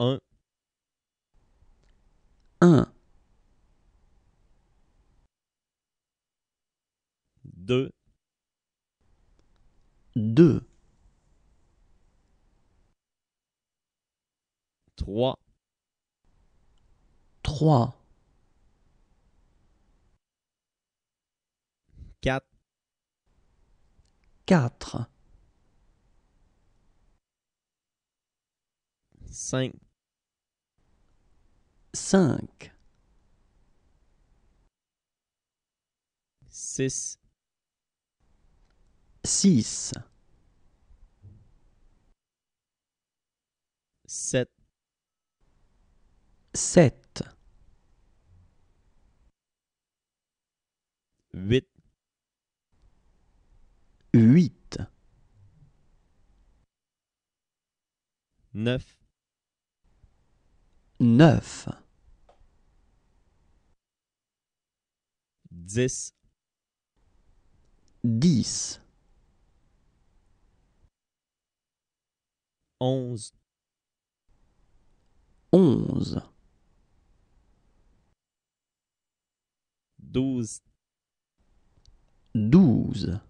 1 1 2 2 3 3 4 4 5 5 6 6 7 7 8 8 9 9 10. 10. 11. 11. 12. 12.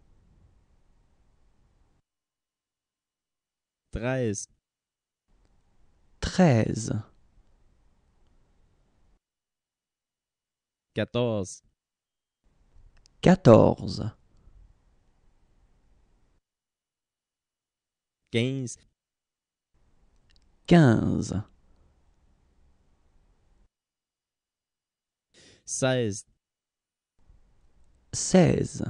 13. 13. 14 quatorze. Quinze. Quinze. Seize. Seize.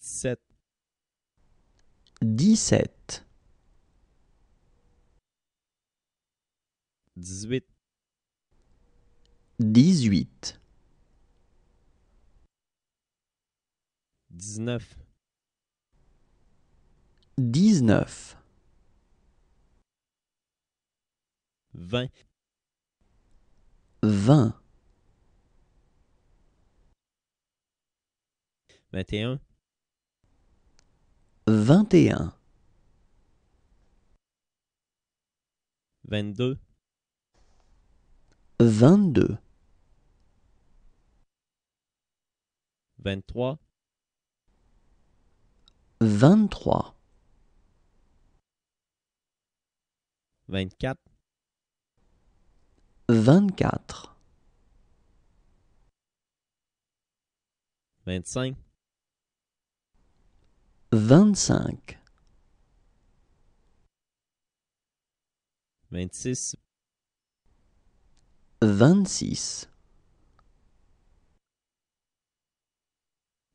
Sept. Dix-sept. Dix-huit dix-huit, dix-neuf, dix-neuf, vingt, vingt, vingt et un, vingt et un, vingt-deux, vingt-deux. 23 23 24 24 25 25 26 26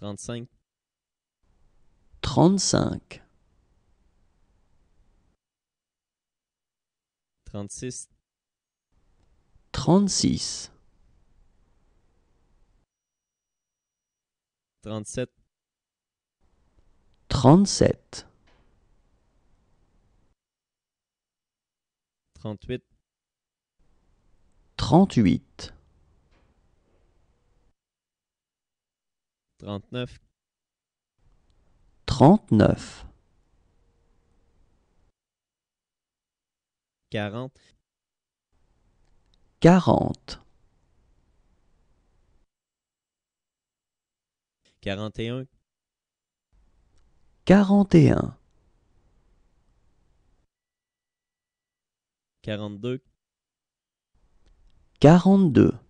35. 35. 36. 36. 37. 37. 38. 38. 39 39 40 40 41 41 42 42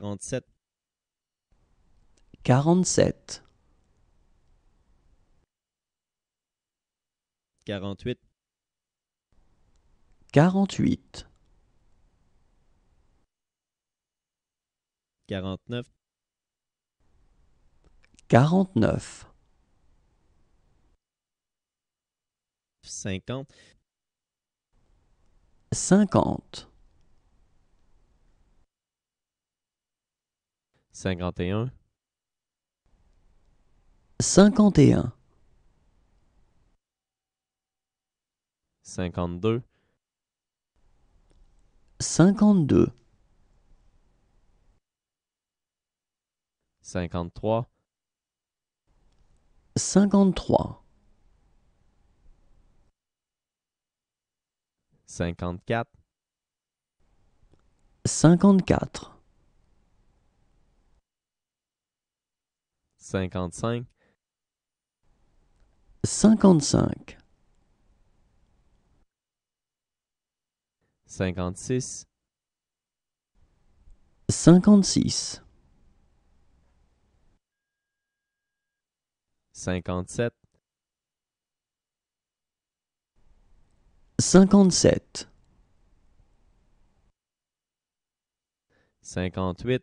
47. 47. 48. 48. 49. 49. 50. 50. 51 51 52 52 53 53 54 54 55. 55. 56. 56. 57. 57. 58.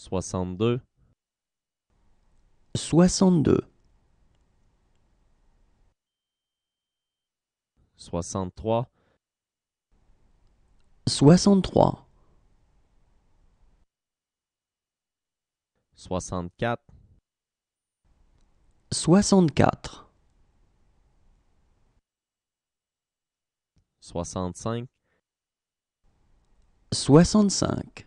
soixante-deux, soixante-deux, soixante-trois, soixante-trois, soixante-quatre, soixante-quatre, soixante-cinq, soixante-cinq.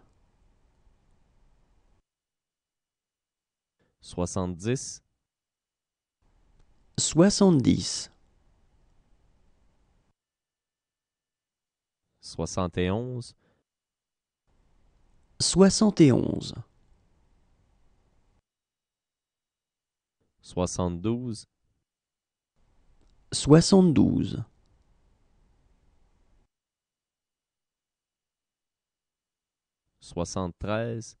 70 70 71 71 72 72 73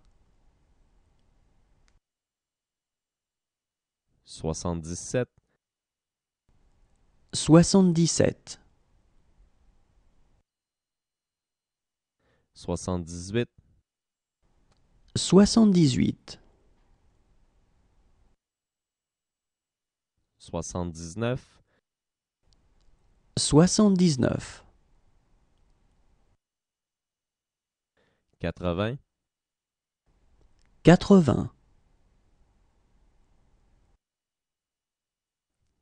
77 77 78 78 79 79 80 80